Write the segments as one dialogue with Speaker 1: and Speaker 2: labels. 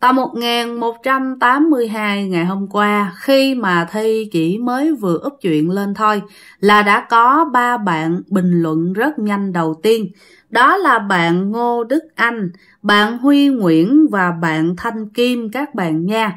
Speaker 1: Tập 1182 ngày hôm qua, khi mà Thi chỉ mới vừa úp chuyện lên thôi, là đã có ba bạn bình luận rất nhanh đầu tiên. Đó là bạn Ngô Đức Anh, bạn Huy Nguyễn và bạn Thanh Kim các bạn nha.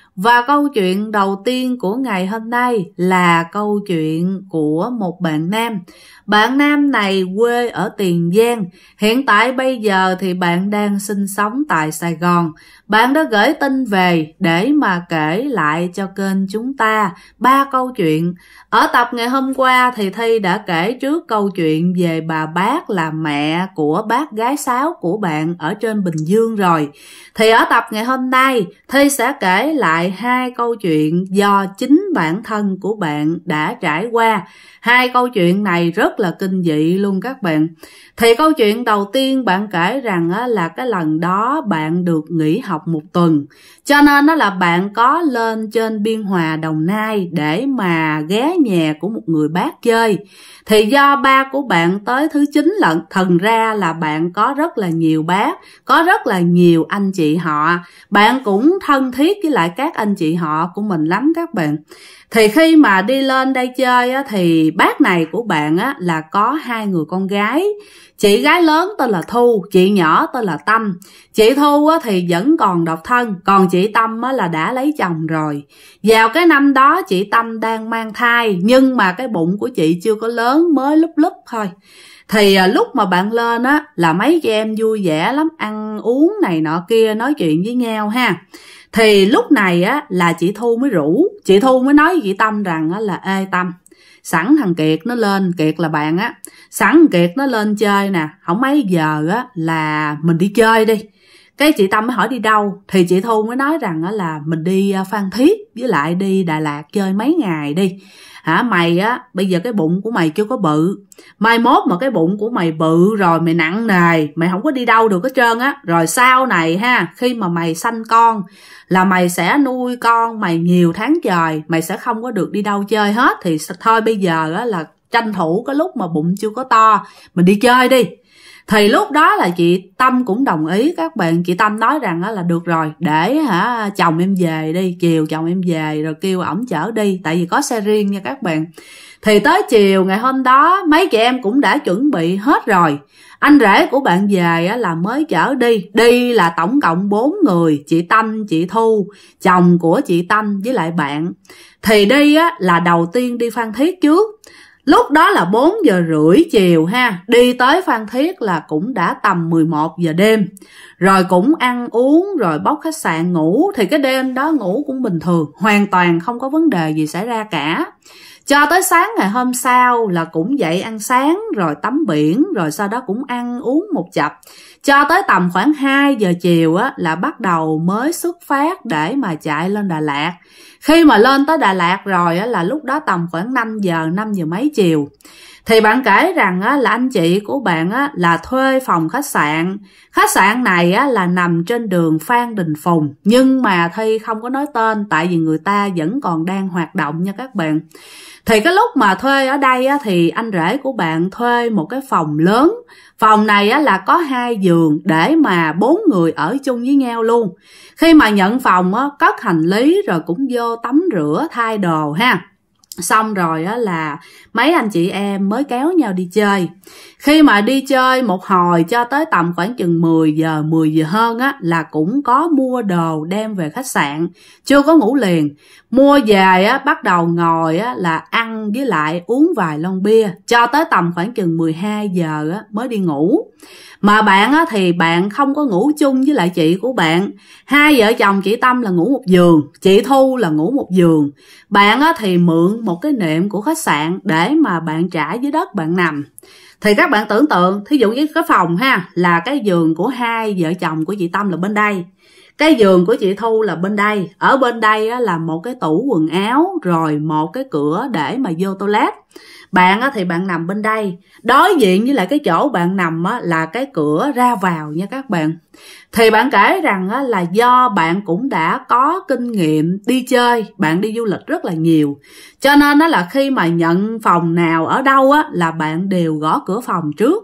Speaker 1: Và câu chuyện đầu tiên của ngày hôm nay là câu chuyện của một bạn nam. Bạn nam này quê ở Tiền Giang, hiện tại bây giờ thì bạn đang sinh sống tại Sài Gòn. Bạn đã gửi tin về để mà kể lại cho kênh chúng ta ba câu chuyện. Ở tập ngày hôm qua thì Thi đã kể trước câu chuyện về bà bác là mẹ của bác gái sáo của bạn ở trên Bình Dương rồi. Thì ở tập ngày hôm nay Thi sẽ kể lại lại hai câu chuyện do chính bản thân của bạn đã trải qua hai câu chuyện này rất là kinh dị luôn các bạn thì câu chuyện đầu tiên bạn kể rằng là cái lần đó bạn được nghỉ học một tuần cho nên đó là bạn có lên trên biên hòa đồng nai để mà ghé nhà của một người bác chơi thì do ba của bạn tới thứ chín lận thần ra là bạn có rất là nhiều bác có rất là nhiều anh chị họ bạn cũng thân thiết với lại các các anh chị họ của mình lắm các bạn thì khi mà đi lên đây chơi á, thì bác này của bạn á, là có hai người con gái chị gái lớn tên là thu chị nhỏ tên là tâm chị thu á, thì vẫn còn độc thân còn chị tâm á, là đã lấy chồng rồi vào cái năm đó chị tâm đang mang thai nhưng mà cái bụng của chị chưa có lớn mới lúc lúc thôi thì à, lúc mà bạn lên á là mấy chị em vui vẻ lắm ăn uống này nọ kia nói chuyện với nhau ha thì lúc này á là chị thu mới rủ chị thu mới nói với chị tâm rằng á là ê tâm sẵn thằng kiệt nó lên kiệt là bạn á sẵn thằng kiệt nó lên chơi nè không mấy giờ á là mình đi chơi đi cái chị tâm mới hỏi đi đâu thì chị thu mới nói rằng á là mình đi à, phan thiết với lại đi đà lạt chơi mấy ngày đi hả mày á bây giờ cái bụng của mày chưa có bự mai mốt mà cái bụng của mày bự rồi mày nặng nề mày không có đi đâu được hết trơn á rồi sau này ha khi mà mày sanh con là mày sẽ nuôi con mày nhiều tháng trời mày sẽ không có được đi đâu chơi hết thì thôi bây giờ á là tranh thủ cái lúc mà bụng chưa có to mình đi chơi đi thì lúc đó là chị tâm cũng đồng ý các bạn chị tâm nói rằng đó là được rồi để hả chồng em về đi chiều chồng em về rồi kêu ổng chở đi tại vì có xe riêng nha các bạn thì tới chiều ngày hôm đó mấy chị em cũng đã chuẩn bị hết rồi anh rể của bạn về là mới chở đi đi là tổng cộng 4 người chị tâm chị thu chồng của chị tâm với lại bạn thì đi á, là đầu tiên đi phan thiết trước Lúc đó là 4 giờ rưỡi chiều ha, đi tới Phan Thiết là cũng đã tầm 11 giờ đêm. Rồi cũng ăn uống, rồi bốc khách sạn ngủ, thì cái đêm đó ngủ cũng bình thường, hoàn toàn không có vấn đề gì xảy ra cả. Cho tới sáng ngày hôm sau là cũng dậy ăn sáng rồi tắm biển rồi sau đó cũng ăn uống một chập. Cho tới tầm khoảng 2 giờ chiều á, là bắt đầu mới xuất phát để mà chạy lên Đà Lạt. Khi mà lên tới Đà Lạt rồi á, là lúc đó tầm khoảng 5 giờ, 5 giờ mấy chiều thì bạn kể rằng là anh chị của bạn là thuê phòng khách sạn khách sạn này là nằm trên đường phan đình phùng nhưng mà thi không có nói tên tại vì người ta vẫn còn đang hoạt động nha các bạn thì cái lúc mà thuê ở đây thì anh rể của bạn thuê một cái phòng lớn phòng này là có hai giường để mà bốn người ở chung với nhau luôn khi mà nhận phòng cất hành lý rồi cũng vô tắm rửa thay đồ ha xong rồi á là mấy anh chị em mới kéo nhau đi chơi khi mà đi chơi một hồi cho tới tầm khoảng chừng 10 giờ, 10 giờ hơn á là cũng có mua đồ đem về khách sạn, chưa có ngủ liền. Mua về á bắt đầu ngồi á là ăn với lại uống vài lon bia cho tới tầm khoảng chừng 12 giờ á mới đi ngủ. Mà bạn á thì bạn không có ngủ chung với lại chị của bạn. Hai vợ chồng chị Tâm là ngủ một giường, chị Thu là ngủ một giường. Bạn á thì mượn một cái nệm của khách sạn để mà bạn trả dưới đất bạn nằm thì các bạn tưởng tượng thí dụ với cái phòng ha là cái giường của hai vợ chồng của chị tâm là bên đây cái giường của chị thu là bên đây ở bên đây là một cái tủ quần áo rồi một cái cửa để mà vô toilet bạn á, thì bạn nằm bên đây đối diện với lại cái chỗ bạn nằm á, là cái cửa ra vào nha các bạn thì bạn kể rằng á, là do bạn cũng đã có kinh nghiệm đi chơi bạn đi du lịch rất là nhiều cho nên á, là khi mà nhận phòng nào ở đâu á, là bạn đều gõ cửa phòng trước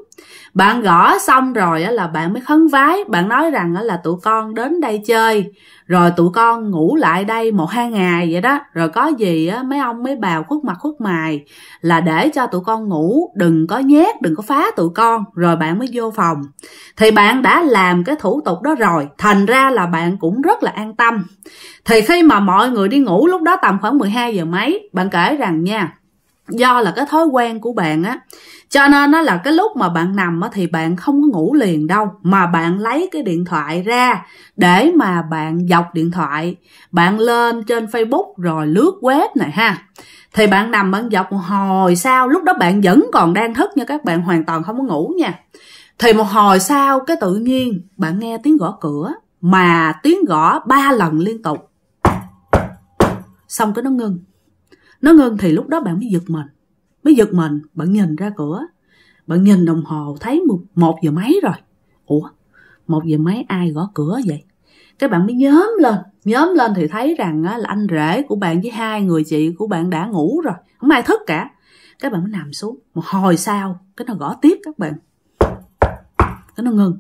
Speaker 1: bạn gõ xong rồi á, là bạn mới khấn vái bạn nói rằng á, là tụi con đến đây chơi rồi tụi con ngủ lại đây một hai ngày vậy đó rồi có gì á mấy ông mấy bào khuất mặt khuất mài là để cho tụi con ngủ đừng có nhét đừng có phá tụi con rồi bạn mới vô phòng thì bạn đã làm cái thủ tục đó rồi thành ra là bạn cũng rất là an tâm thì khi mà mọi người đi ngủ lúc đó tầm khoảng 12 giờ mấy bạn kể rằng nha do là cái thói quen của bạn á cho nên nó là cái lúc mà bạn nằm thì bạn không có ngủ liền đâu mà bạn lấy cái điện thoại ra để mà bạn dọc điện thoại bạn lên trên facebook rồi lướt web này ha thì bạn nằm bạn dọc một hồi sau lúc đó bạn vẫn còn đang thức nha các bạn hoàn toàn không có ngủ nha thì một hồi sau cái tự nhiên bạn nghe tiếng gõ cửa mà tiếng gõ ba lần liên tục xong cái nó ngưng nó ngưng thì lúc đó bạn mới giật mình mới giật mình bạn nhìn ra cửa bạn nhìn đồng hồ thấy một, một giờ mấy rồi ủa một giờ mấy ai gõ cửa vậy các bạn mới nhóm lên nhóm lên thì thấy rằng là anh rể của bạn với hai người chị của bạn đã ngủ rồi không ai thức cả các bạn mới nằm xuống một hồi sau cái nó gõ tiếp các bạn cái nó ngừng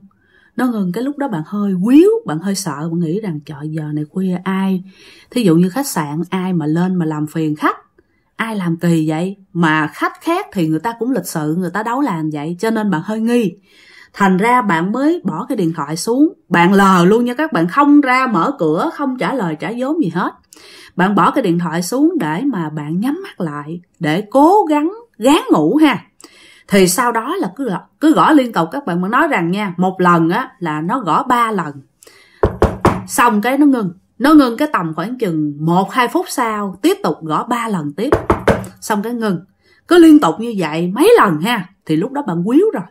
Speaker 1: nó ngừng cái lúc đó bạn hơi quýu bạn hơi sợ bạn nghĩ rằng trời giờ này khuya ai thí dụ như khách sạn ai mà lên mà làm phiền khách ai làm kỳ vậy mà khách khác thì người ta cũng lịch sự người ta đấu làm vậy cho nên bạn hơi nghi thành ra bạn mới bỏ cái điện thoại xuống bạn lờ luôn nha các bạn không ra mở cửa không trả lời trả vốn gì hết bạn bỏ cái điện thoại xuống để mà bạn nhắm mắt lại để cố gắng gán ngủ ha thì sau đó là cứ cứ gõ liên tục các bạn mới nói rằng nha một lần á là nó gõ ba lần xong cái nó ngừng nó ngưng cái tầm khoảng chừng một hai phút sau tiếp tục gõ ba lần tiếp xong cái ngừng cứ liên tục như vậy mấy lần ha thì lúc đó bạn quýu rồi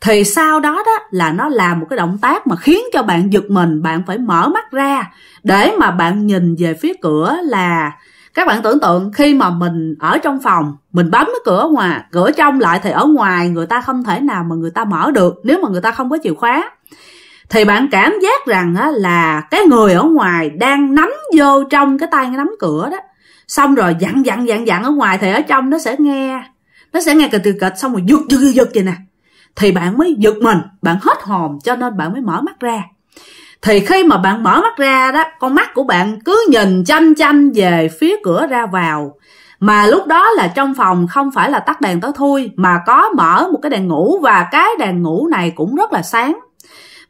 Speaker 1: thì sau đó đó là nó làm một cái động tác mà khiến cho bạn giật mình bạn phải mở mắt ra để mà bạn nhìn về phía cửa là các bạn tưởng tượng khi mà mình ở trong phòng mình bấm cái cửa ngoài cửa trong lại thì ở ngoài người ta không thể nào mà người ta mở được nếu mà người ta không có chìa khóa thì bạn cảm giác rằng á, là cái người ở ngoài đang nắm vô trong cái tay nắm cửa đó xong rồi dặn dặn dặn dặn ở ngoài thì ở trong nó sẽ nghe nó sẽ nghe kịch từ kịch xong rồi giật giật giật vậy nè thì bạn mới giật mình bạn hết hồn cho nên bạn mới mở mắt ra thì khi mà bạn mở mắt ra đó con mắt của bạn cứ nhìn chăm chăm về phía cửa ra vào mà lúc đó là trong phòng không phải là tắt đèn tới thui mà có mở một cái đèn ngủ và cái đèn ngủ này cũng rất là sáng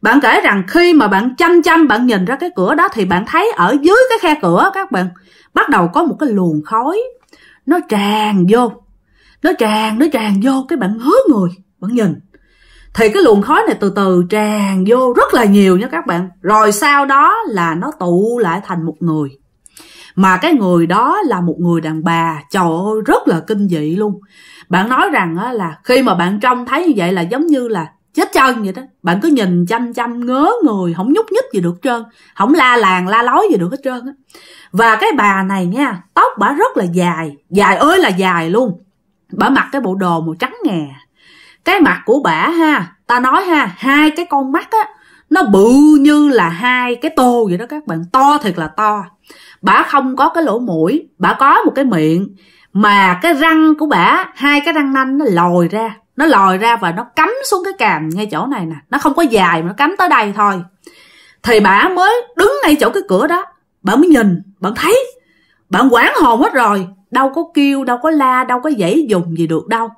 Speaker 1: bạn kể rằng khi mà bạn chăm chăm bạn nhìn ra cái cửa đó thì bạn thấy ở dưới cái khe cửa các bạn bắt đầu có một cái luồng khói nó tràn vô nó tràn nó tràn vô cái bạn hứa người bạn nhìn thì cái luồng khói này từ từ tràn vô rất là nhiều nha các bạn rồi sau đó là nó tụ lại thành một người mà cái người đó là một người đàn bà trời ơi rất là kinh dị luôn bạn nói rằng là khi mà bạn trông thấy như vậy là giống như là chết chân vậy đó bạn cứ nhìn chăm chăm ngớ người không nhúc nhích gì được trơn không la làng la lói gì được hết trơn á và cái bà này nha tóc bà rất là dài dài ơi là dài luôn bà mặc cái bộ đồ màu trắng ngà cái mặt của bà ha ta nói ha hai cái con mắt á nó bự như là hai cái tô vậy đó các bạn to thật là to bà không có cái lỗ mũi bà có một cái miệng mà cái răng của bà hai cái răng nanh nó lồi ra nó lòi ra và nó cắm xuống cái càm ngay chỗ này nè nó không có dài mà nó cắm tới đây thôi thì bà mới đứng ngay chỗ cái cửa đó bà mới nhìn bạn thấy bạn quản hồn hết rồi đâu có kêu đâu có la đâu có dãy dùng gì được đâu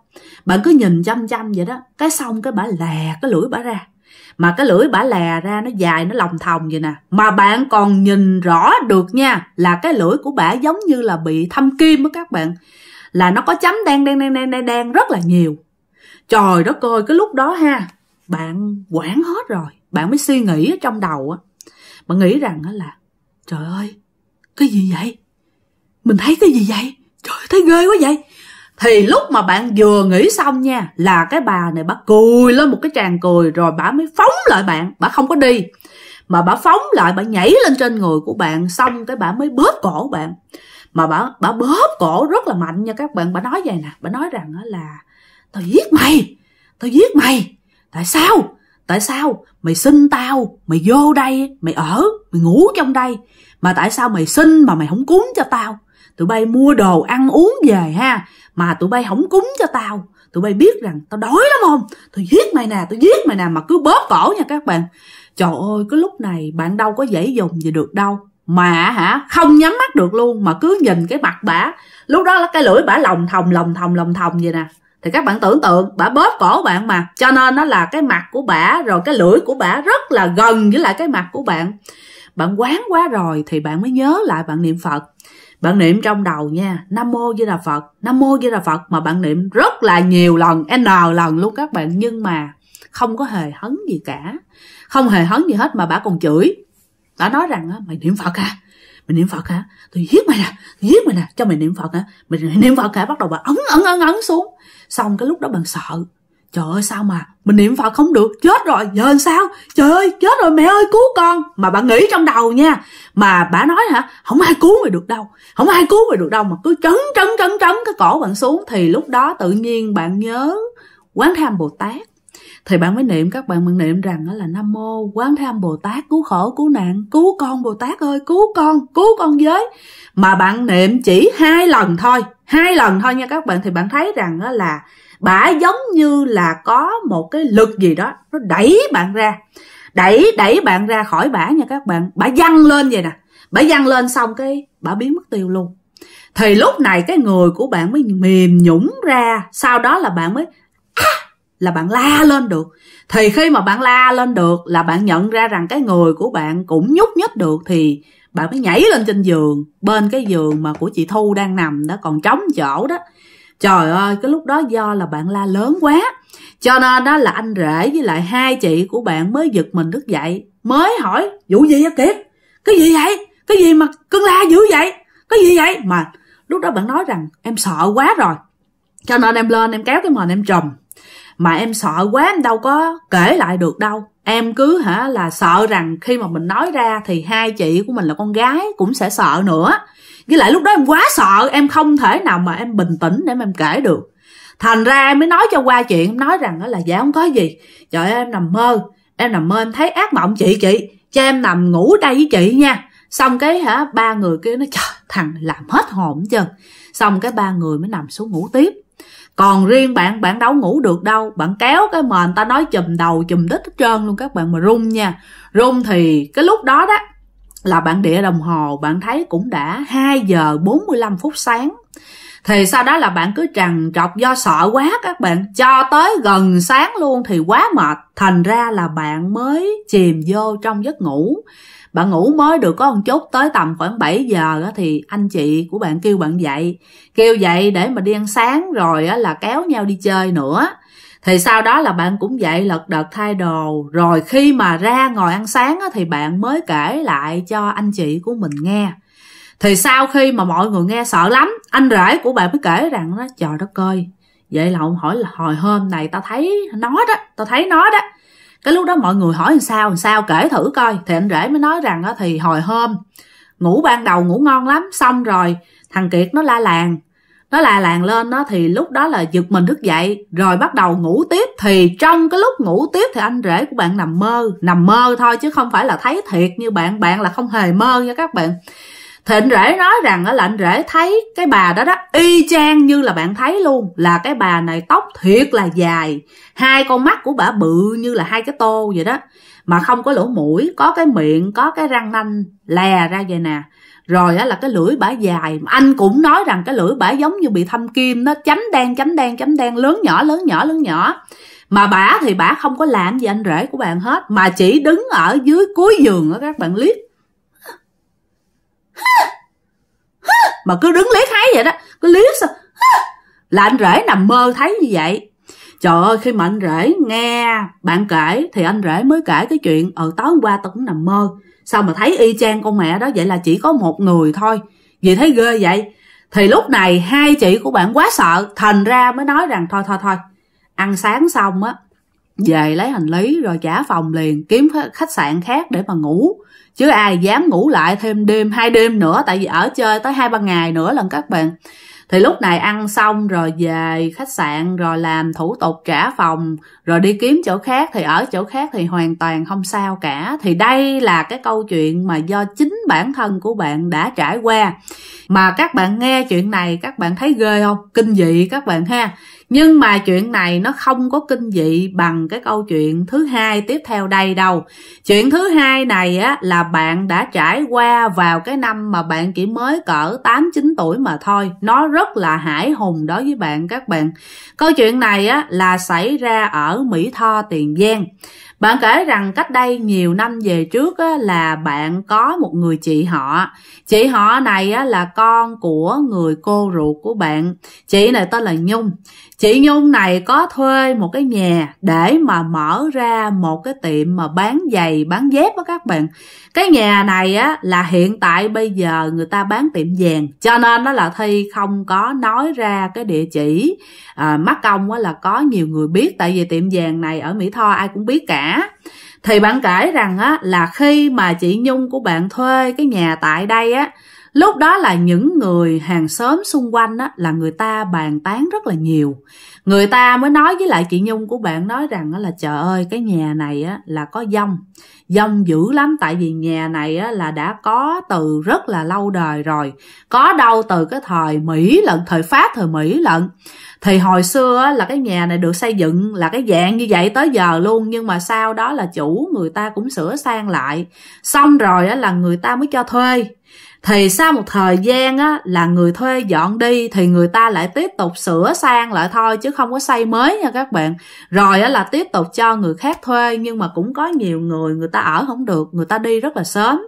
Speaker 1: bạn cứ nhìn chăm chăm vậy đó cái xong cái bả lè cái lưỡi bả ra mà cái lưỡi bả lè ra nó dài nó lòng thòng vậy nè mà bạn còn nhìn rõ được nha là cái lưỡi của bả giống như là bị thâm kim á các bạn là nó có chấm đen đen đen đen đen rất là nhiều trời đất ơi cái lúc đó ha bạn quản hết rồi bạn mới suy nghĩ ở trong đầu á bạn nghĩ rằng là trời ơi cái gì vậy mình thấy cái gì vậy trời thấy ghê quá vậy thì lúc mà bạn vừa nghĩ xong nha là cái bà này bà cười lên một cái tràng cười rồi bà mới phóng lại bạn bà không có đi mà bà phóng lại bà nhảy lên trên người của bạn xong cái bà mới bóp cổ bạn mà bà bà bóp cổ rất là mạnh nha các bạn bà nói vậy nè bà nói rằng là tao giết mày tao giết mày tại sao tại sao mày xin tao mày vô đây mày ở mày ngủ trong đây mà tại sao mày xin mà mày không cúng cho tao tụi bay mua đồ ăn uống về ha mà tụi bay không cúng cho tao tụi bay biết rằng tao đói lắm không tôi giết mày nè tôi giết mày nè mà cứ bóp cổ nha các bạn trời ơi cái lúc này bạn đâu có dễ dùng gì được đâu mà hả không nhắm mắt được luôn mà cứ nhìn cái mặt bả lúc đó là cái lưỡi bả lòng thòng lòng thòng lòng thòng vậy nè thì các bạn tưởng tượng bả bóp cổ bạn mà cho nên nó là cái mặt của bả rồi cái lưỡi của bả rất là gần với lại cái mặt của bạn bạn quán quá rồi thì bạn mới nhớ lại bạn niệm phật bạn niệm trong đầu nha nam mô di đà phật nam mô di đà phật mà bạn niệm rất là nhiều lần n lần luôn các bạn nhưng mà không có hề hấn gì cả không hề hấn gì hết mà bà còn chửi bà nói rằng mày niệm phật à mình niệm phật hả tôi giết mày nè giết mày nè cho mày niệm phật hả mình niệm phật hả bắt đầu bà ấn ấn ấn ấn xuống xong cái lúc đó bạn sợ trời ơi sao mà mình niệm phật không được chết rồi giờ làm sao trời ơi chết rồi mẹ ơi cứu con mà bạn nghĩ trong đầu nha mà bà nói hả không ai cứu mày được đâu không ai cứu mày được đâu mà cứ trấn trấn trấn trấn cái cổ bạn xuống thì lúc đó tự nhiên bạn nhớ quán tham bồ tát thì bạn mới niệm các bạn mới niệm rằng đó là nam mô quán tham bồ tát cứu khổ cứu nạn cứu con bồ tát ơi cứu con cứu con giới mà bạn niệm chỉ hai lần thôi hai lần thôi nha các bạn thì bạn thấy rằng đó là bả giống như là có một cái lực gì đó nó đẩy bạn ra đẩy đẩy bạn ra khỏi bả nha các bạn bả văng lên vậy nè bả văng lên xong cái bả biến mất tiêu luôn thì lúc này cái người của bạn mới mềm nhũng ra sau đó là bạn mới là bạn la lên được thì khi mà bạn la lên được là bạn nhận ra rằng cái người của bạn cũng nhúc nhích được thì bạn mới nhảy lên trên giường bên cái giường mà của chị thu đang nằm đó còn trống chỗ đó trời ơi cái lúc đó do là bạn la lớn quá cho nên đó là anh rể với lại hai chị của bạn mới giật mình thức dậy mới hỏi vụ gì vậy kiệt cái gì vậy cái gì mà cưng la dữ vậy cái gì vậy mà lúc đó bạn nói rằng em sợ quá rồi cho nên em lên em kéo cái mền em trùm mà em sợ quá em đâu có kể lại được đâu em cứ hả là sợ rằng khi mà mình nói ra thì hai chị của mình là con gái cũng sẽ sợ nữa với lại lúc đó em quá sợ em không thể nào mà em bình tĩnh để mà em kể được thành ra em mới nói cho qua chuyện em nói rằng đó là dạ không có gì trời ơi em nằm mơ em nằm mơ em thấy ác mộng chị chị cho em nằm ngủ đây với chị nha xong cái hả ba người kia nó trời thằng làm hết hồn chứ xong cái ba người mới nằm xuống ngủ tiếp còn riêng bạn bạn đâu ngủ được đâu bạn kéo cái mền ta nói chùm đầu chùm đít hết trơn luôn các bạn mà run nha run thì cái lúc đó đó là bạn địa đồng hồ bạn thấy cũng đã 2 giờ 45 phút sáng thì sau đó là bạn cứ trằn trọc do sợ quá các bạn cho tới gần sáng luôn thì quá mệt thành ra là bạn mới chìm vô trong giấc ngủ bạn ngủ mới được có một chút tới tầm khoảng 7 giờ đó thì anh chị của bạn kêu bạn dậy kêu dậy để mà đi ăn sáng rồi là kéo nhau đi chơi nữa thì sau đó là bạn cũng dậy lật đật thay đồ rồi khi mà ra ngồi ăn sáng thì bạn mới kể lại cho anh chị của mình nghe thì sau khi mà mọi người nghe sợ lắm anh rể của bạn mới kể rằng nó trời đất ơi vậy là ông hỏi là hồi hôm này tao thấy nó đó tao thấy nó đó cái lúc đó mọi người hỏi làm sao làm sao kể thử coi thì anh rể mới nói rằng đó thì hồi hôm ngủ ban đầu ngủ ngon lắm xong rồi thằng kiệt nó la làng nó la làng lên nó thì lúc đó là giật mình thức dậy rồi bắt đầu ngủ tiếp thì trong cái lúc ngủ tiếp thì anh rể của bạn nằm mơ nằm mơ thôi chứ không phải là thấy thiệt như bạn bạn là không hề mơ nha các bạn thì anh rể nói rằng là anh rể thấy cái bà đó đó y chang như là bạn thấy luôn là cái bà này tóc thiệt là dài hai con mắt của bà bự như là hai cái tô vậy đó mà không có lỗ mũi có cái miệng có cái răng nanh lè ra vậy nè rồi á là cái lưỡi bả dài anh cũng nói rằng cái lưỡi bả giống như bị thâm kim nó chấm đen chấm đen chấm đen lớn nhỏ lớn nhỏ lớn nhỏ mà bả thì bả không có làm gì anh rể của bạn hết mà chỉ đứng ở dưới cuối giường á các bạn liếc mà cứ đứng liếc thấy vậy đó cứ liếc sao là anh rể nằm mơ thấy như vậy trời ơi khi mà anh rể nghe bạn kể thì anh rể mới kể cái chuyện ở ờ, tối hôm qua tao cũng nằm mơ sao mà thấy y chang con mẹ đó vậy là chỉ có một người thôi vì thấy ghê vậy thì lúc này hai chị của bạn quá sợ thành ra mới nói rằng thôi thôi thôi ăn sáng xong á về lấy hành lý rồi trả phòng liền kiếm khách sạn khác để mà ngủ chứ ai dám ngủ lại thêm đêm hai đêm nữa tại vì ở chơi tới hai ba ngày nữa lần các bạn thì lúc này ăn xong rồi về khách sạn rồi làm thủ tục trả phòng rồi đi kiếm chỗ khác thì ở chỗ khác thì hoàn toàn không sao cả thì đây là cái câu chuyện mà do chính bản thân của bạn đã trải qua mà các bạn nghe chuyện này các bạn thấy ghê không kinh dị các bạn ha nhưng mà chuyện này nó không có kinh dị bằng cái câu chuyện thứ hai tiếp theo đây đâu chuyện thứ hai này á là bạn đã trải qua vào cái năm mà bạn chỉ mới cỡ tám chín tuổi mà thôi nó rất là hải hùng đối với bạn các bạn câu chuyện này á là xảy ra ở ở Mỹ Tho, Tiền Giang. Bạn kể rằng cách đây nhiều năm về trước là bạn có một người chị họ. Chị họ này là con của người cô ruột của bạn. Chị này tên là Nhung chị nhung này có thuê một cái nhà để mà mở ra một cái tiệm mà bán giày bán dép đó các bạn cái nhà này á là hiện tại bây giờ người ta bán tiệm vàng cho nên đó là thi không có nói ra cái địa chỉ à, mắc công á là có nhiều người biết tại vì tiệm vàng này ở mỹ tho ai cũng biết cả thì bạn kể rằng á là khi mà chị nhung của bạn thuê cái nhà tại đây á Lúc đó là những người hàng xóm xung quanh á, là người ta bàn tán rất là nhiều. Người ta mới nói với lại chị Nhung của bạn nói rằng là trời ơi cái nhà này á, là có dông. Dông dữ lắm tại vì nhà này á, là đã có từ rất là lâu đời rồi. Có đâu từ cái thời Mỹ lận, thời Pháp, thời Mỹ lận. Thì hồi xưa á, là cái nhà này được xây dựng là cái dạng như vậy tới giờ luôn. Nhưng mà sau đó là chủ người ta cũng sửa sang lại. Xong rồi á, là người ta mới cho thuê thì sau một thời gian á là người thuê dọn đi thì người ta lại tiếp tục sửa sang lại thôi chứ không có xây mới nha các bạn rồi á là tiếp tục cho người khác thuê nhưng mà cũng có nhiều người người ta ở không được người ta đi rất là sớm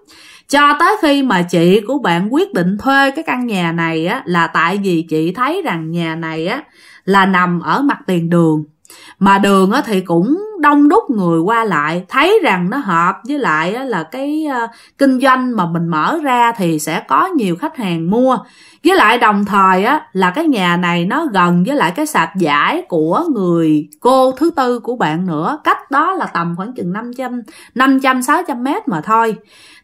Speaker 1: cho tới khi mà chị của bạn quyết định thuê cái căn nhà này á là tại vì chị thấy rằng nhà này á là nằm ở mặt tiền đường mà đường á thì cũng đông đúc người qua lại thấy rằng nó hợp với lại là cái ờ, kinh doanh mà mình mở ra thì sẽ có nhiều khách hàng mua với lại đồng thời á là cái nhà này nó gần với lại cái sạp giải của người cô thứ tư của bạn nữa cách đó là tầm khoảng chừng 500 500 600 mét mà thôi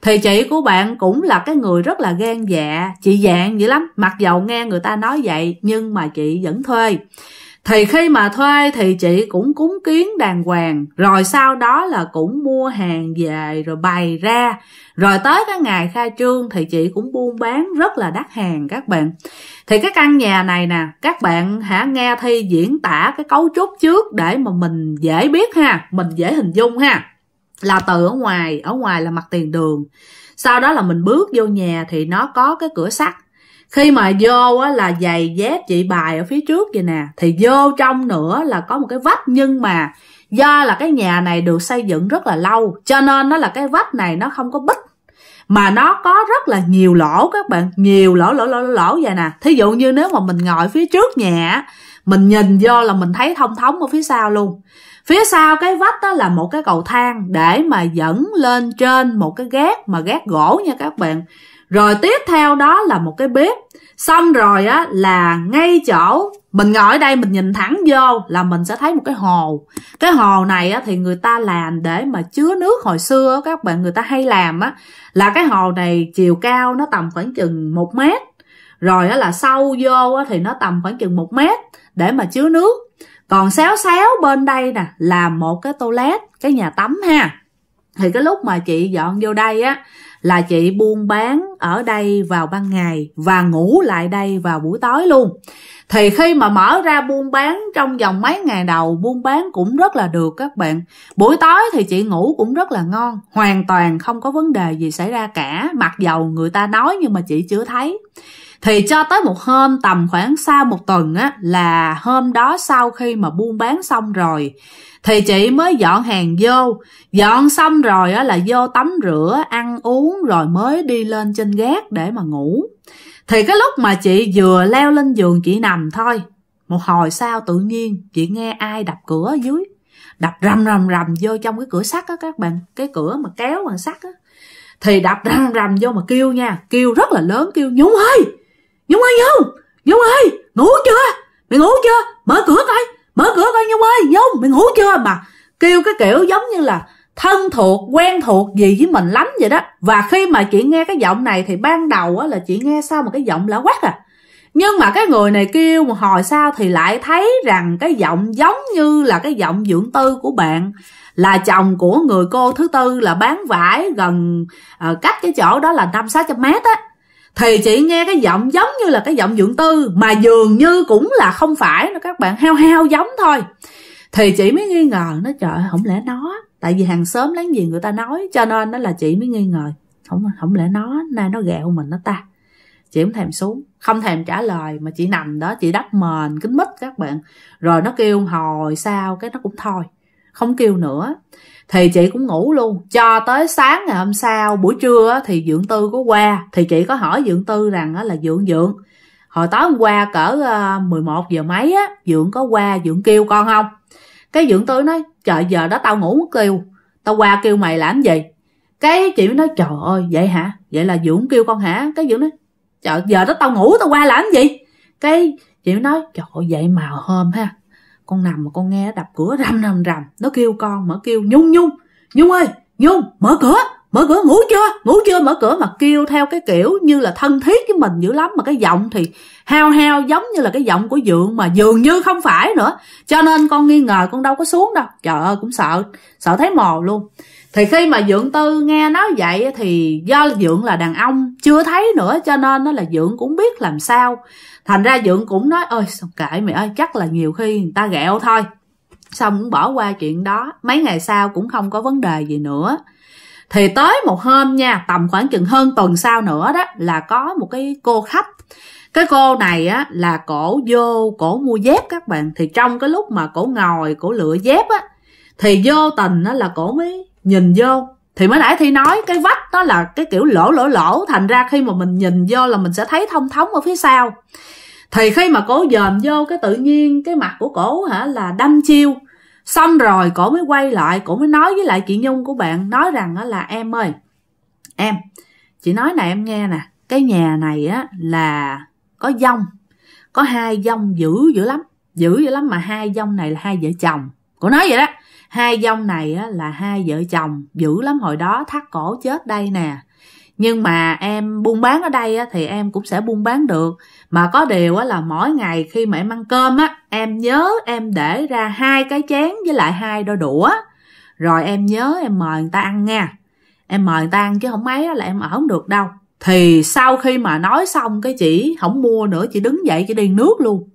Speaker 1: thì chị của bạn cũng là cái người rất là gan dạ chị dạng dữ lắm mặc dầu nghe người ta nói vậy nhưng mà chị vẫn thuê thì khi mà thuê thì chị cũng cúng kiến đàng hoàng rồi sau đó là cũng mua hàng về rồi bày ra rồi tới cái ngày khai trương thì chị cũng buôn bán rất là đắt hàng các bạn thì cái căn nhà này nè các bạn hả nghe thi diễn tả cái cấu trúc trước để mà mình dễ biết ha mình dễ hình dung ha là từ ở ngoài ở ngoài là mặt tiền đường sau đó là mình bước vô nhà thì nó có cái cửa sắt khi mà vô á là giày dép chị bài ở phía trước vậy nè thì vô trong nữa là có một cái vách nhưng mà do là cái nhà này được xây dựng rất là lâu cho nên nó là cái vách này nó không có bích mà nó có rất là nhiều lỗ các bạn nhiều lỗ lỗ lỗ lỗ vậy nè thí dụ như nếu mà mình ngồi phía trước nhà mình nhìn vô là mình thấy thông thống ở phía sau luôn phía sau cái vách đó là một cái cầu thang để mà dẫn lên trên một cái gác mà gác gỗ nha các bạn rồi tiếp theo đó là một cái bếp xong rồi á là ngay chỗ mình ngồi ở đây mình nhìn thẳng vô là mình sẽ thấy một cái hồ cái hồ này á, thì người ta làm để mà chứa nước hồi xưa các bạn người ta hay làm á là cái hồ này chiều cao nó tầm khoảng chừng một mét rồi á, là sâu vô á, thì nó tầm khoảng chừng một mét để mà chứa nước còn xéo xéo bên đây nè là một cái toilet cái nhà tắm ha thì cái lúc mà chị dọn vô đây á là chị buôn bán ở đây vào ban ngày và ngủ lại đây vào buổi tối luôn thì khi mà mở ra buôn bán trong vòng mấy ngày đầu buôn bán cũng rất là được các bạn buổi tối thì chị ngủ cũng rất là ngon hoàn toàn không có vấn đề gì xảy ra cả mặc dầu người ta nói nhưng mà chị chưa thấy thì cho tới một hôm tầm khoảng sau một tuần á là hôm đó sau khi mà buôn bán xong rồi thì chị mới dọn hàng vô dọn xong rồi á là vô tắm rửa ăn uống rồi mới đi lên trên gác để mà ngủ thì cái lúc mà chị vừa leo lên giường chị nằm thôi một hồi sau tự nhiên chị nghe ai đập cửa dưới đập rầm rầm rầm vô trong cái cửa sắt á các bạn cái cửa mà kéo bằng sắt á thì đập rầm rầm vô mà kêu nha kêu rất là lớn kêu nhung ơi Nhung ơi Nhung Nhung ơi ngủ chưa Mày ngủ chưa Mở cửa coi Mở cửa coi Nhung ơi Nhung mày ngủ chưa mà Kêu cái kiểu giống như là thân thuộc quen thuộc gì với mình lắm vậy đó và khi mà chị nghe cái giọng này thì ban đầu á là chị nghe sao mà cái giọng lạ quát à nhưng mà cái người này kêu một hồi sau thì lại thấy rằng cái giọng giống như là cái giọng dưỡng tư của bạn là chồng của người cô thứ tư là bán vải gần à, cách cái chỗ đó là năm sáu trăm mét á thì chị nghe cái giọng giống như là cái giọng dưỡng tư mà dường như cũng là không phải nữa các bạn heo heo giống thôi thì chị mới nghi ngờ nó trời không lẽ nó tại vì hàng xóm láng giềng người ta nói cho nên nó là chị mới nghi ngờ không không lẽ nó nay nó ghẹo mình nó ta chị không thèm xuống không thèm trả lời mà chị nằm đó chị đắp mền kính mít các bạn rồi nó kêu hồi sao cái nó cũng thôi không kêu nữa thì chị cũng ngủ luôn cho tới sáng ngày hôm sau buổi trưa thì dưỡng tư có qua thì chị có hỏi dưỡng tư rằng là dưỡng dưỡng hồi tối hôm qua cỡ 11 ờ, giờ mấy á dưỡng có qua dưỡng kêu con không cái dưỡng tư nói trời giờ đó tao ngủ mất kêu tao qua kêu mày làm gì cái chị mới nói trời ơi vậy hả vậy là dưỡng kêu con hả cái dưỡng nói trời giờ đó tao ngủ tao qua làm gì cái chị mới nói trời ơi, vậy mà hôm ha con nằm mà con nghe đập cửa rầm rầm rầm nó kêu con mở kêu nhung nhung nhung ơi nhung mở cửa mở cửa ngủ chưa ngủ chưa mở cửa mà kêu theo cái kiểu như là thân thiết với mình dữ lắm mà cái giọng thì heo heo giống như là cái giọng của dượng mà dường như không phải nữa cho nên con nghi ngờ con đâu có xuống đâu trời ơi cũng sợ sợ thấy mò luôn thì khi mà dưỡng tư nghe nói vậy thì do dưỡng là đàn ông chưa thấy nữa cho nên nó là dưỡng cũng biết làm sao thành ra dưỡng cũng nói ơi xong kệ mày ơi chắc là nhiều khi người ta ghẹo thôi xong cũng bỏ qua chuyện đó mấy ngày sau cũng không có vấn đề gì nữa thì tới một hôm nha tầm khoảng chừng hơn tuần sau nữa đó là có một cái cô khách cái cô này á là cổ vô cổ mua dép các bạn thì trong cái lúc mà cổ ngồi cổ lựa dép á thì vô tình á là cổ mới nhìn vô thì mới nãy thi nói cái vách nó là cái kiểu lỗ lỗ lỗ thành ra khi mà mình nhìn vô là mình sẽ thấy thông thống ở phía sau thì khi mà cổ dòm vô cái tự nhiên cái mặt của cổ hả là đâm chiêu xong rồi cổ mới quay lại cổ mới nói với lại chị nhung của bạn nói rằng á là em ơi em chị nói nè em nghe nè cái nhà này á là có dông có hai dông dữ dữ lắm dữ dữ lắm mà hai dông này là hai vợ chồng cổ nói vậy đó hai dòng này á, là hai vợ chồng dữ lắm hồi đó thắt cổ chết đây nè nhưng mà em buôn bán ở đây á, thì em cũng sẽ buôn bán được mà có điều á, là mỗi ngày khi mà em ăn cơm á em nhớ em để ra hai cái chén với lại hai đôi đũa rồi em nhớ em mời người ta ăn nha em mời người ta ăn chứ không mấy là em ở không được đâu thì sau khi mà nói xong cái chị không mua nữa chị đứng dậy chị đi nước luôn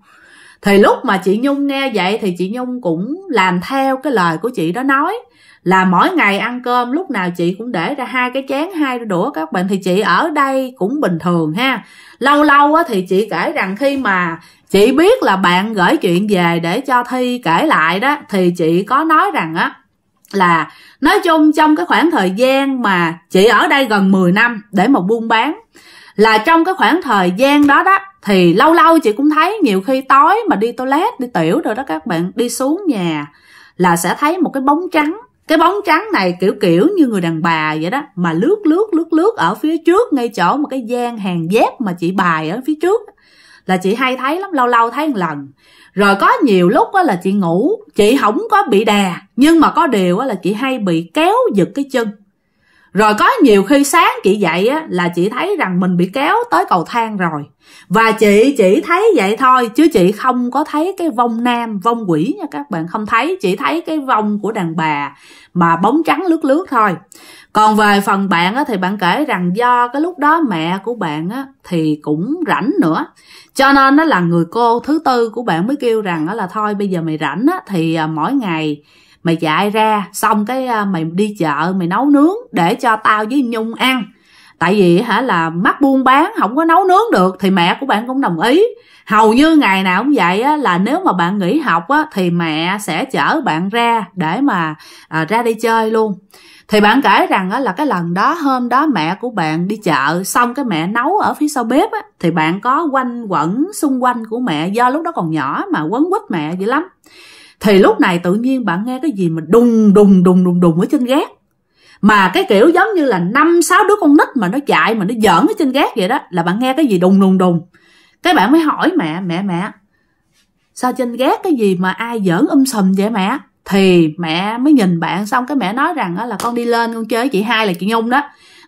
Speaker 1: thì lúc mà chị nhung nghe vậy thì chị nhung cũng làm theo cái lời của chị đó nói là mỗi ngày ăn cơm lúc nào chị cũng để ra hai cái chén hai cái đũa các bạn thì chị ở đây cũng bình thường ha lâu lâu á, thì chị kể rằng khi mà chị biết là bạn gửi chuyện về để cho thi kể lại đó thì chị có nói rằng á là nói chung trong cái khoảng thời gian mà chị ở đây gần 10 năm để mà buôn bán là trong cái khoảng thời gian đó đó thì lâu lâu chị cũng thấy nhiều khi tối mà đi toilet đi tiểu rồi đó các bạn đi xuống nhà là sẽ thấy một cái bóng trắng cái bóng trắng này kiểu kiểu như người đàn bà vậy đó mà lướt lướt lướt lướt ở phía trước ngay chỗ một cái gian hàng dép mà chị bài ở phía trước là chị hay thấy lắm lâu lâu thấy một lần rồi có nhiều lúc á là chị ngủ chị không có bị đè nhưng mà có điều á là chị hay bị kéo giật cái chân rồi có nhiều khi sáng chị dậy á, là chị thấy rằng mình bị kéo tới cầu thang rồi và chị chỉ thấy vậy thôi chứ chị không có thấy cái vong nam vong quỷ nha các bạn không thấy chỉ thấy cái vong của đàn bà mà bóng trắng lướt lướt thôi còn về phần bạn á, thì bạn kể rằng do cái lúc đó mẹ của bạn á, thì cũng rảnh nữa cho nên nó là người cô thứ tư của bạn mới kêu rằng á, là thôi bây giờ mày rảnh á, thì à, mỗi ngày mày dạy ra xong cái à, mày đi chợ mày nấu nướng để cho tao với nhung ăn tại vì hả là mắt buôn bán không có nấu nướng được thì mẹ của bạn cũng đồng ý hầu như ngày nào cũng vậy á, là nếu mà bạn nghỉ học á, thì mẹ sẽ chở bạn ra để mà à, ra đi chơi luôn thì bạn kể rằng á, là cái lần đó hôm đó mẹ của bạn đi chợ xong cái mẹ nấu ở phía sau bếp á, thì bạn có quanh quẩn xung quanh của mẹ do lúc đó còn nhỏ mà quấn quýt mẹ dữ lắm thì lúc này tự nhiên bạn nghe cái gì mà đùng đùng đùng đùng đùng ở trên gác mà cái kiểu giống như là năm sáu đứa con nít mà nó chạy mà nó giỡn ở trên gác vậy đó là bạn nghe cái gì đùng đùng đùng cái bạn mới hỏi mẹ mẹ mẹ sao trên gác cái gì mà ai giỡn um sùm vậy mẹ thì mẹ mới nhìn bạn xong cái mẹ nói rằng là con đi lên con chơi chị hai là chị nhung đó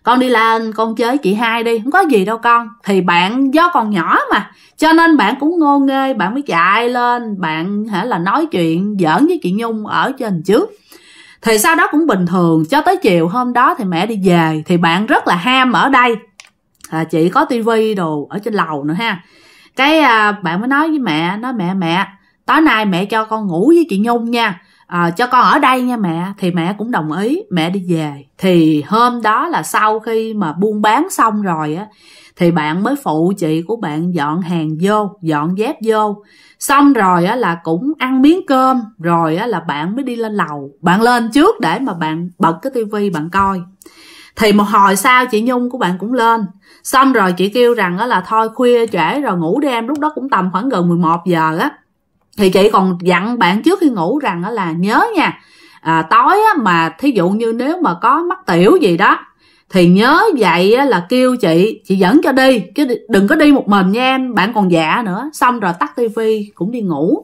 Speaker 1: con đi lên con chơi chị hai đi không có gì đâu con thì bạn do còn nhỏ mà cho nên bạn cũng ngô nghê bạn mới chạy lên bạn hả là nói chuyện giỡn với chị nhung ở trên trước thì sau đó cũng bình thường cho tới chiều hôm đó thì mẹ đi về thì bạn rất là ham ở đây à, chị có tivi đồ ở trên lầu nữa ha cái à, bạn mới nói với mẹ nói mẹ mẹ tối nay mẹ cho con ngủ với chị nhung nha à, cho con ở đây nha mẹ thì mẹ cũng đồng ý mẹ đi về thì hôm đó là sau khi mà buôn bán xong rồi á thì bạn mới phụ chị của bạn dọn hàng vô dọn dép vô xong rồi á là cũng ăn miếng cơm rồi á là bạn mới đi lên lầu bạn lên trước để mà bạn bật cái tivi bạn coi thì một hồi sau chị nhung của bạn cũng lên xong rồi chị kêu rằng á là thôi khuya trễ rồi ngủ đi em lúc đó cũng tầm khoảng gần 11 giờ á thì chị còn dặn bạn trước khi ngủ rằng là nhớ nha à, tối mà thí dụ như nếu mà có mắc tiểu gì đó thì nhớ dậy là kêu chị chị dẫn cho đi chứ đừng có đi một mình nha em bạn còn dạ nữa xong rồi tắt tivi cũng đi ngủ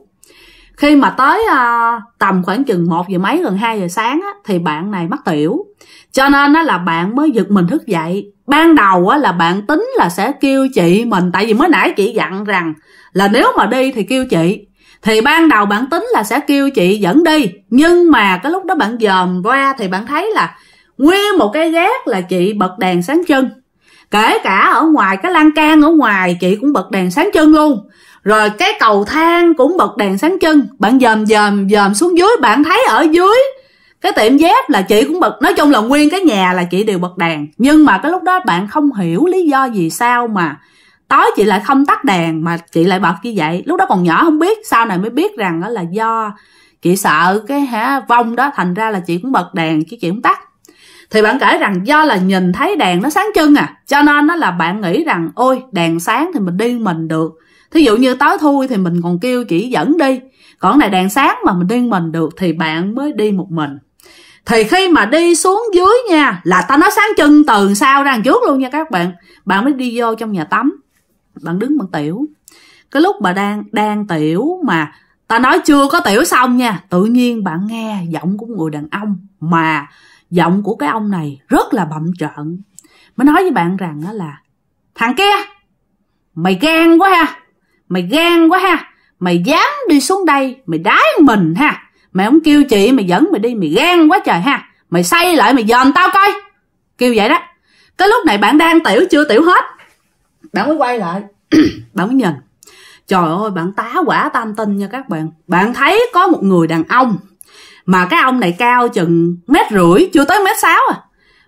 Speaker 1: khi mà tới à, tầm khoảng chừng một giờ mấy gần 2 giờ sáng á, thì bạn này mắc tiểu cho nên á, là bạn mới giật mình thức dậy ban đầu á, là bạn tính là sẽ kêu chị mình tại vì mới nãy chị dặn rằng là nếu mà đi thì kêu chị thì ban đầu bạn tính là sẽ kêu chị dẫn đi nhưng mà cái lúc đó bạn dòm qua thì bạn thấy là nguyên một cái gác là chị bật đèn sáng chân kể cả ở ngoài cái lan can ở ngoài chị cũng bật đèn sáng chân luôn rồi cái cầu thang cũng bật đèn sáng chân bạn dòm dòm dòm xuống dưới bạn thấy ở dưới cái tiệm dép là chị cũng bật nói chung là nguyên cái nhà là chị đều bật đèn nhưng mà cái lúc đó bạn không hiểu lý do gì sao mà tối chị lại không tắt đèn mà chị lại bật như vậy lúc đó còn nhỏ không biết sau này mới biết rằng đó là do chị sợ cái hả vong đó thành ra là chị cũng bật đèn chứ chị cũng tắt thì bạn kể rằng do là nhìn thấy đèn nó sáng chân à cho nên nó là bạn nghĩ rằng ôi đèn sáng thì mình đi mình được thí dụ như tối thui thì mình còn kêu chỉ dẫn đi còn này đèn sáng mà mình đi mình được thì bạn mới đi một mình thì khi mà đi xuống dưới nha là ta nói sáng chân từ sau ra trước luôn nha các bạn bạn mới đi vô trong nhà tắm bạn đứng bạn tiểu cái lúc bà đang đang tiểu mà ta nói chưa có tiểu xong nha tự nhiên bạn nghe giọng của người đàn ông mà giọng của cái ông này rất là bậm trợn mới nói với bạn rằng đó là thằng kia mày gan quá ha mày gan quá ha mày dám đi xuống đây mày đái mình ha mày không kêu chị mày dẫn mày đi mày gan quá trời ha mày say lại mày dòm tao coi kêu vậy đó cái lúc này bạn đang tiểu chưa tiểu hết bạn mới quay lại bạn mới nhìn trời ơi bạn tá quả tam tinh nha các bạn bạn thấy có một người đàn ông mà cái ông này cao chừng mét rưỡi chưa tới mét sáu à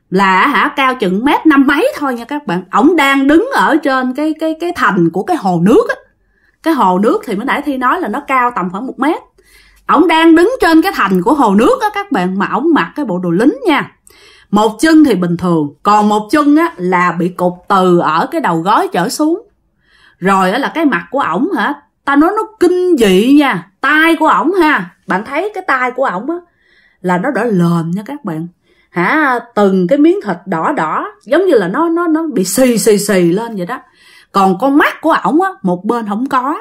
Speaker 1: là hả cao chừng mét năm mấy thôi nha các bạn ổng đang đứng ở trên cái cái cái thành của cái hồ nước á cái hồ nước thì mới nãy thi nói là nó cao tầm khoảng một mét ổng đang đứng trên cái thành của hồ nước á các bạn mà ổng mặc cái bộ đồ lính nha một chân thì bình thường còn một chân á là bị cụt từ ở cái đầu gói trở xuống rồi á là cái mặt của ổng hả ta nói nó kinh dị nha tay của ổng ha bạn thấy cái tay của ổng á là nó đã lờm nha các bạn hả từng cái miếng thịt đỏ đỏ giống như là nó nó nó bị xì xì xì lên vậy đó còn con mắt của ổng á một bên không có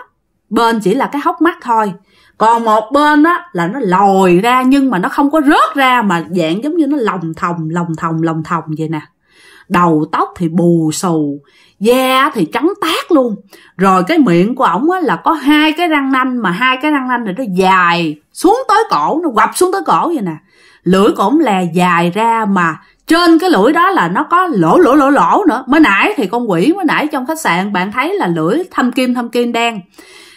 Speaker 1: bên chỉ là cái hốc mắt thôi còn một bên á là nó lồi ra nhưng mà nó không có rớt ra mà dạng giống như nó lòng thòng lòng thòng lòng thòng vậy nè đầu tóc thì bù xù da thì trắng tát luôn rồi cái miệng của ổng á là có hai cái răng nanh mà hai cái răng nanh này nó dài xuống tới cổ nó quặp xuống tới cổ vậy nè lưỡi của ổng là dài ra mà trên cái lưỡi đó là nó có lỗ lỗ lỗ lỗ nữa mới nãy thì con quỷ mới nãy trong khách sạn bạn thấy là lưỡi thâm kim thâm kim đen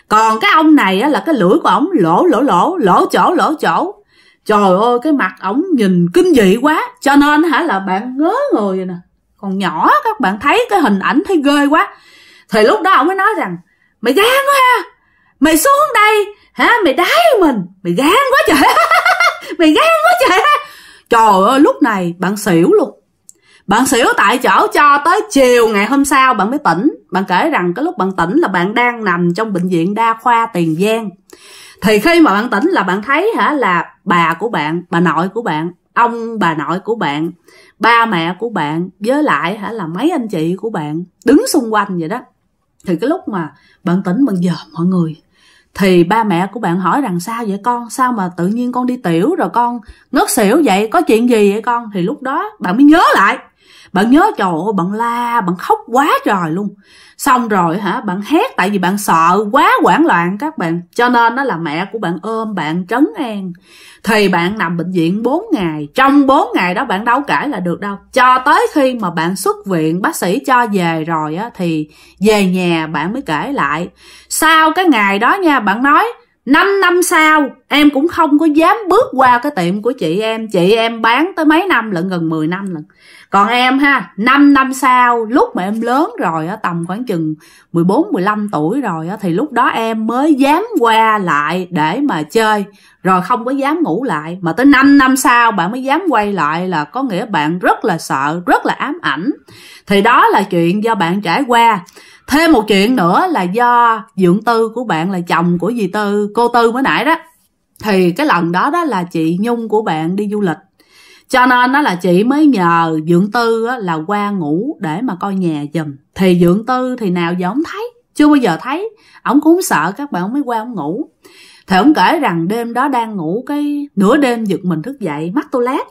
Speaker 1: còn cái ông này á, là cái lưỡi của ổng lỗ lỗ lỗ lỗ chỗ lỗ chỗ trời ơi cái mặt ổng nhìn kinh dị quá cho nên hả là bạn ngớ người vậy nè còn nhỏ các bạn thấy cái hình ảnh thấy ghê quá thì lúc đó ổng mới nói rằng mày gan quá mày xuống đây hả mày đái mình mày gan quá trời mày gan quá trời trời ơi lúc này bạn xỉu luôn bạn xỉu tại chỗ cho tới chiều ngày hôm sau bạn mới tỉnh bạn kể rằng cái lúc bạn tỉnh là bạn đang nằm trong bệnh viện đa khoa tiền giang thì khi mà bạn tỉnh là bạn thấy hả là bà của bạn bà nội của bạn ông bà nội của bạn ba mẹ của bạn với lại hả là mấy anh chị của bạn đứng xung quanh vậy đó thì cái lúc mà bạn tỉnh bạn giờ mọi người thì ba mẹ của bạn hỏi rằng sao vậy con sao mà tự nhiên con đi tiểu rồi con ngất xỉu vậy có chuyện gì vậy con thì lúc đó bạn mới nhớ lại bạn nhớ trời ơi bạn la bạn khóc quá trời luôn xong rồi hả bạn hét tại vì bạn sợ quá hoảng loạn các bạn cho nên nó là mẹ của bạn ôm bạn trấn an thì bạn nằm bệnh viện 4 ngày trong 4 ngày đó bạn đâu cãi là được đâu cho tới khi mà bạn xuất viện bác sĩ cho về rồi á thì về nhà bạn mới kể lại sau cái ngày đó nha bạn nói 5 năm sau em cũng không có dám bước qua cái tiệm của chị em Chị em bán tới mấy năm lận gần 10 năm lận còn em ha 5 năm sau lúc mà em lớn rồi á tầm khoảng chừng 14 15 tuổi rồi á thì lúc đó em mới dám qua lại để mà chơi rồi không có dám ngủ lại mà tới 5 năm sau bạn mới dám quay lại là có nghĩa bạn rất là sợ rất là ám ảnh thì đó là chuyện do bạn trải qua thêm một chuyện nữa là do dưỡng tư của bạn là chồng của dì tư cô tư mới nãy đó thì cái lần đó đó là chị nhung của bạn đi du lịch cho nên nó là chị mới nhờ dưỡng tư là qua ngủ để mà coi nhà giùm thì dưỡng tư thì nào giờ ông thấy chưa bao giờ thấy ổng cũng sợ các bạn mới qua ông ngủ thì ổng kể rằng đêm đó đang ngủ cái nửa đêm giật mình thức dậy mắt tôi lát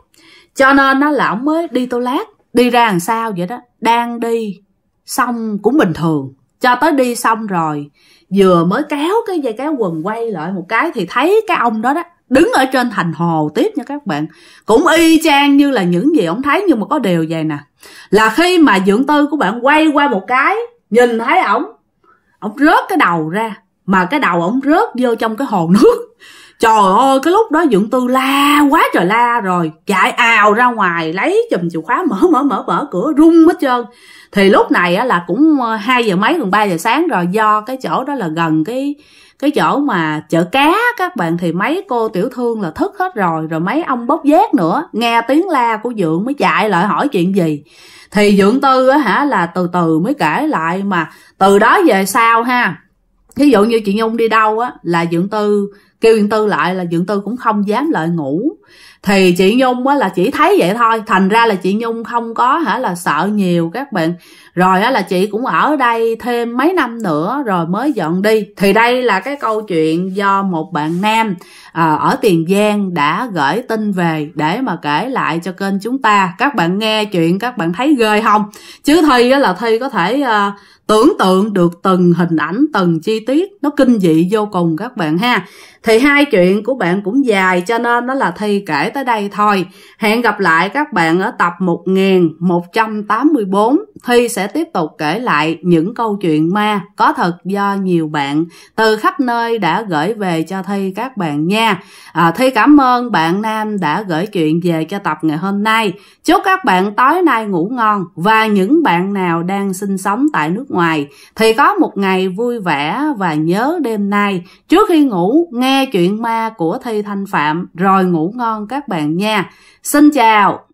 Speaker 1: cho nên nó là ổng mới đi tôi lát đi ra làm sao vậy đó đang đi xong cũng bình thường cho tới đi xong rồi vừa mới kéo cái dây kéo quần quay lại một cái thì thấy cái ông đó đó đứng ở trên thành hồ tiếp nha các bạn cũng y chang như là những gì ông thấy nhưng mà có điều vậy nè là khi mà dưỡng tư của bạn quay qua một cái nhìn thấy ổng ổng rớt cái đầu ra mà cái đầu ổng rớt vô trong cái hồ nước trời ơi cái lúc đó dưỡng tư la quá trời la rồi chạy ào ra ngoài lấy chùm chìa khóa mở mở mở mở cửa rung hết trơn thì lúc này á là cũng ờ, hai giờ mấy gần ba giờ sáng rồi do cái chỗ đó là gần cái cái chỗ mà chợ cá các bạn thì mấy cô tiểu thương là thức hết rồi rồi mấy ông bốc vét nữa nghe tiếng la của dượng mới chạy lại hỏi chuyện gì thì dượng tư á hả là từ từ mới kể lại mà từ đó về sau ha thí dụ như chị nhung đi đâu á là dượng tư kêu dượng tư lại là dượng tư cũng không dám lại ngủ thì chị nhung á là chỉ thấy vậy thôi thành ra là chị nhung không có hả là sợ nhiều các bạn rồi á là chị cũng ở đây thêm mấy năm nữa rồi mới dọn đi thì đây là cái câu chuyện do một bạn nam Ờ, ở Tiền Giang đã gửi tin về để mà kể lại cho kênh chúng ta các bạn nghe chuyện các bạn thấy ghê không chứ thi là thi có thể à, tưởng tượng được từng hình ảnh từng chi tiết nó kinh dị vô cùng các bạn ha thì hai chuyện của bạn cũng dài cho nên nó là thi kể tới đây thôi hẹn gặp lại các bạn ở tập 1184 thi sẽ tiếp tục kể lại những câu chuyện ma có thật do nhiều bạn từ khắp nơi đã gửi về cho thi các bạn nha nha. À, Thi cảm ơn bạn Nam đã gửi chuyện về cho tập ngày hôm nay. Chúc các bạn tối nay ngủ ngon và những bạn nào đang sinh sống tại nước ngoài thì có một ngày vui vẻ và nhớ đêm nay trước khi ngủ nghe chuyện ma của Thi Thanh Phạm rồi ngủ ngon các bạn nha. Xin chào!